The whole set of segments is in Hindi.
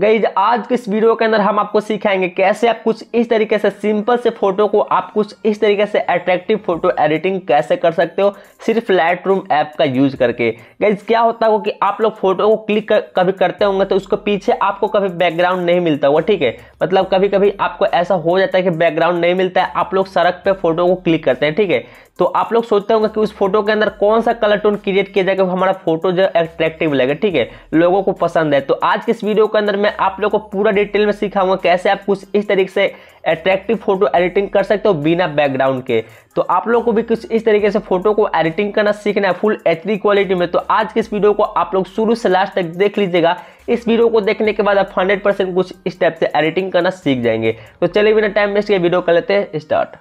गई आज के इस वीडियो के अंदर हम आपको सिखाएंगे कैसे आप कुछ इस तरीके से सिंपल से फोटो को आप कुछ इस तरीके से अट्रैक्टिव फोटो एडिटिंग कैसे कर सकते हो सिर्फ लाइट रूम ऐप का यूज करके गई क्या होता हो कि आप लोग फोटो को क्लिक कर, कभी करते होंगे तो उसको पीछे आपको कभी बैकग्राउंड नहीं मिलता होगा ठीक है मतलब कभी कभी आपको ऐसा हो जाता है कि बैकग्राउंड नहीं मिलता है आप लोग सड़क पर फोटो को क्लिक करते हैं ठीक है तो आप लोग सोचते होंगे कि उस फोटो के अंदर कौन सा कलर टोन क्रिएट किया जाएगा हमारा फोटो जो अट्रैक्टिव लगे ठीक है लोगों को पसंद है तो आज के इस वीडियो के अंदर मैं आप लोग को पूरा डिटेल में सिखाऊंगा कैसे आप कुछ इस तरीके से अट्रैक्टिव फोटो एडिटिंग कर सकते हो बिना बैकग्राउंड के तो आप लोग को भी कुछ इस तरीके से फोटो को एडिटिंग करना सीखना है फुल एच क्वालिटी में तो आज के इस वीडियो को आप लोग शुरू से लास्ट तक देख लीजिएगा इस वीडियो को देखने के बाद आप हंड्रेड परसेंट कुछ स्टेप से एडिटिंग करना सीख जाएंगे तो चलिए बिना टाइम वेस्ट के वीडियो कर लेते हैं स्टार्ट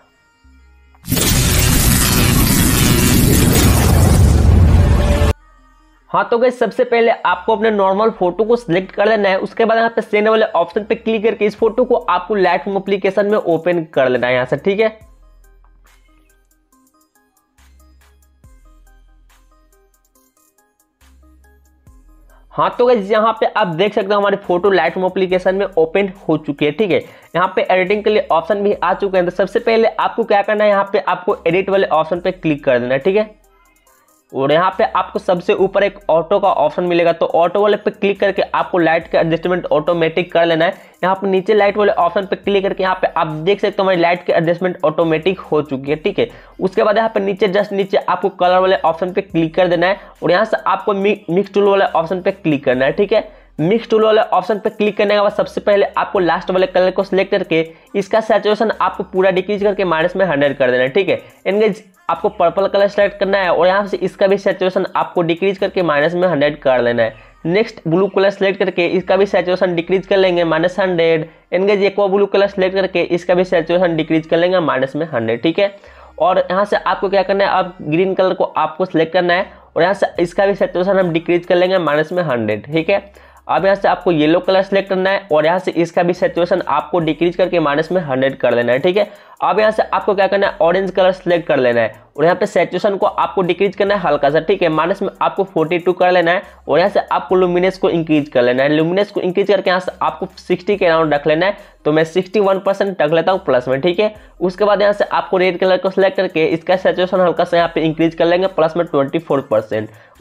हाँ तो गई सबसे पहले आपको अपने नॉर्मल फोटो को सिलेक्ट कर लेना है उसके बाद यहाँ पे सेने वाले ऑप्शन पे क्लिक करके इस फोटो को आपको लाइट एप्लीकेशन में ओपन कर लेना है यहाँ से ठीक है हाँ तो गई यहाँ पे आप देख सकते हो हमारी फोटो लाइट एप्लीकेशन में ओपन हो चुकी है ठीक है यहाँ पे एडिटिंग के लिए ऑप्शन भी आ चुके हैं तो सबसे पहले आपको क्या करना है यहाँ पे आपको एडिट वाले ऑप्शन पे क्लिक कर देना है ठीक है और यहाँ पे आपको सबसे ऊपर एक ऑटो का ऑप्शन मिलेगा तो ऑटो वाले पे क्लिक करके आपको लाइट के एडजस्टमेंट ऑटोमेटिक कर लेना है यहाँ पे नीचे लाइट वाले ऑप्शन पे क्लिक करके यहाँ पे आप देख सकते हो हमारी लाइट के एडजस्टमेंट ऑटोमेटिक हो चुकी है ठीक है उसके बाद यहाँ पे नीचे जस्ट नीचे आपको कलर वाले ऑप्शन पे क्लिक कर देना है और यहाँ से आपको मिक्स टूल वाले ऑप्शन पे क्लिक करना है ठीक है मिक्स टूल वाले ऑप्शन पर क्लिक करने के बाद सबसे पहले आपको लास्ट वाले कलर को सिलेक्ट करके इसका सेचुएशन आपको पूरा डिक्रीज करके माइनस में हंड्रेड कर देना है ठीक है एनगेज आपको पर्पल कलर सेलेक्ट करना है और यहाँ से इसका भी सेचुएशन आपको डिक्रीज करके माइनस में हंड्रेड कर लेना है नेक्स्ट ब्लू कलर सेलेक्ट करके इसका भी सेचुएशन डिक्रीज कर लेंगे माइनस हंड्रेड एनगेज एक ब्लू कलर सेलेक्ट करके इसका भी सेचुएशन डिक्रीज कर लेंगे माइनस में हंड्रेड ठीक है और यहाँ से आपको क्या करना है अब ग्रीन कलर को आपको सेलेक्ट करना है और यहाँ से इसका भी सेचुएशन हम डिक्रीज कर लेंगे माइनस में हंड्रेड ठीक है अब यहाँ से आपको येलो कलर सेलेक्ट करना है और यहाँ से इसका भी सेचुएशन आपको डिक्रीज करके माइनस में हंड्रेड कर लेना है ठीक है अब यहाँ से आपको क्या करना है ऑरेंज कलर सेलेक्ट कर लेना है और यहाँ पे सेचुएशन को आपको डिक्रीज करना है हल्का सा ठीक है माइनस में आपको 42 कर लेना है और यहाँ से आपको लुमिनेस को इंक्रीज कर लेना है लुमिनेस को इंक्रीज करके यहाँ से आपको 60 के अराउंड रख लेना है तो मैं 61 परसेंट रख लेता हूँ प्लस में ठीक है उसके बाद यहाँ से आपको रेड कलर को सिलेक्ट करके इसका सेचुएशन हल्का सा यहाँ पे इंक्रीज कर लेंगे प्लस में ट्वेंटी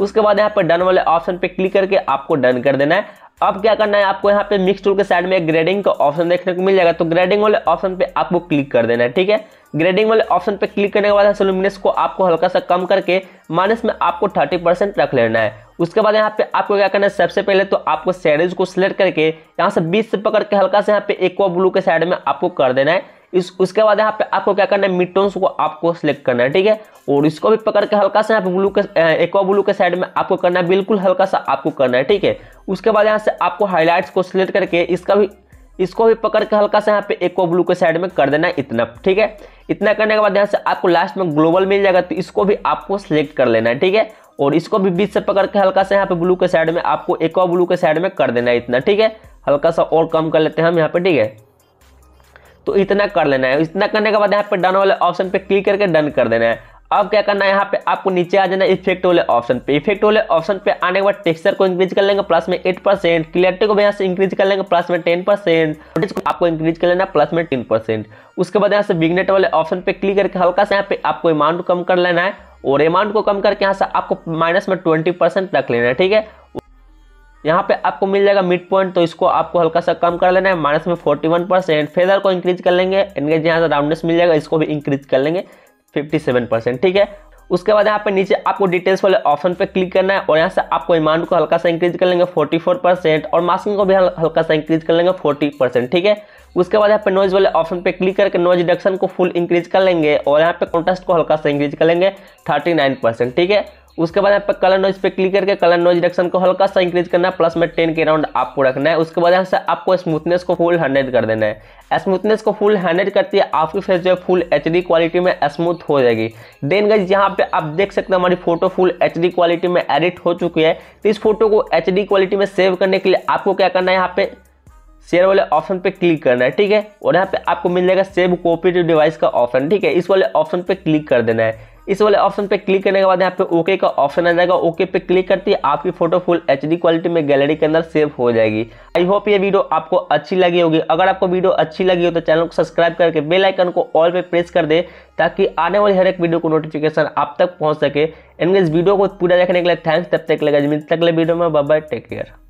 उसके बाद यहाँ पर डन वाले ऑप्शन पे क्लिक करके आपको डन कर देना है अब क्या करना है आपको यहाँ पे मिक्स टूल के साइड में ग्रेडिंग का ऑप्शन देखने को मिल जाएगा तो ग्रेडिंग वाले ऑप्शन पे आपको क्लिक कर देना है ठीक है ग्रेडिंग वाले ऑप्शन पे क्लिक करने के बाद सोलुमिनेस को आपको हल्का सा कम करके माइनस में आपको थर्टी परसेंट रख लेना है उसके बाद यहाँ पे आपको क्या करना है सबसे पहले तो आपको सैडेज को सिलेक्ट करके यहाँ से बीस से पकड़ के हल्का से यहाँ पे एक ब्लू के साइड में आपको कर देना है इस उसके बाद यहाँ पे आपको क्या करना है मिडटोन्स को आपको सिलेक्ट करना है ठीक है और इसको भी पकड़ के हल्का सा यहाँ पे ब्लू के एक ब्लू के साइड में आपको करना है बिल्कुल हल्का सा आपको करना है ठीक है उसके बाद यहाँ से आपको हाईलाइट्स को सिलेक्ट करके इसका भी इसको भी पकड़ के हल्का सा यहाँ पे एक ब्लू के साइड में कर देना इतना ठीक है इतना करने के बाद यहाँ से आपको लास्ट में ग्लोबल मिल जाएगा तो इसको भी आपको सिलेक्ट कर लेना है ठीक है और इसको भी बीच से पकड़ के हल्का सा यहाँ पे ब्लू के साइड में आपको एक ब्लू के साइड में कर देना है इतना ठीक है हल्का सा और कम कर लेते हैं हम यहाँ पे ठीक है तो इतना कर लेना है इतना करने के बाद यहाँ पे डन वाले ऑप्शन पे क्लिक करके डन कर देना है अब क्या करना है यहाँ पे आपको नीचे आ जाना इफेक्ट वाले ऑप्शन पे इफेक्ट वाले ऑप्शन पे आने के बाद टेक्सचर को इंक्रीज कर लेंगे प्लस में एट परसेंट क्लियरिटी को भी यहाँ से इंक्रीज कर लेंगे प्लस में टेन परसेंट आपको इंक्रीज कर लेना प्लस में टेन परसेंट उसके बाद यहाँ से बिगनेट वाले ऑप्शन पे क्लिक करके हल्का से यहाँ पे आपको अमाउंट कम कर लेना है और अमाउंट को कम करके यहाँ से आपको माइनस में ट्वेंटी परसेंट रख लेना है ठीक है यहाँ पे आपको मिल जाएगा मिड पॉइंट तो इसको आपको हल्का सा कम कर लेना है माइनस में फोर्टी वन परसेंट फेदर को इंक्रीज कर लेंगे इनके यहाँ से राउंडनेस मिल जाएगा इसको भी इंक्रीज कर लेंगे 57% ठीक है उसके बाद यहाँ पे नीचे आपको डिटेल्स वाले ऑप्शन पे क्लिक करना है और यहाँ से आपको अमाउंट को हल्का सा इंक्रीज कर लेंगे 44 परसेंट और मास्किंग को भी हल्का सा इंक्रीज कर लेंगे 40 परसेंट ठीक है उसके बाद यहाँ पे नॉइज वाले ऑप्शन पे क्लिक करके नॉइज रिडक्शन को फुल इंक्रीज कर लेंगे और यहाँ पे कॉन्ट्रास्ट को हल्का सा इंक्रीज कर लेंगे थर्टी ठीक है उसके बाद यहाँ पे कलर नॉइज पे क्लिक करके कलर नॉइज डिडक्शन को हल्का सा इंक्रीज करना है प्लस में टेन के राउंड आपको रखना है उसके बाद यहाँ से आपको स्मूथनेस को फुल हंड्रेड कर देना है स्मूथनेस को फुल हंड्रेड करती है आपकी फेस जो है फुल एच क्वालिटी में स्मूथ हो जाएगी देन गज यहाँ पे आप देख सकते हैं हमारी फोटो फुल एच क्वालिटी में एडिट हो चुकी है तो इस फोटो को एच क्वालिटी में सेव करने के लिए आपको क्या करना है यहाँ पे शेयर वाले ऑप्शन पे क्लिक करना है ठीक है और यहाँ पे आपको मिल जाएगा सेव कॉपी टू डिवाइस का ऑप्शन ठीक है इस वाले ऑप्शन पे क्लिक कर देना है इस वाले ऑप्शन पे क्लिक करने के बाद यहाँ पे ओके का ऑप्शन आ जाएगा ओके पे क्लिक करती है आपकी फोटो फुल एच क्वालिटी में गैलरी के अंदर सेव हो जाएगी आई होप ये वीडियो आपको अच्छी लगी होगी अगर आपको वीडियो अच्छी लगी हो तो चैनल को सब्सक्राइब करके बेल आइकन को ऑल पे प्रेस कर दे ताकि आने वाली हर एक वीडियो को नोटिफिकेशन आप तक पहुंच सके इनके इस वीडियो को पूरा देखने के लिए थैंक्स तब तक लगेगा जमीन तक वीडियो में बाय टेक केयर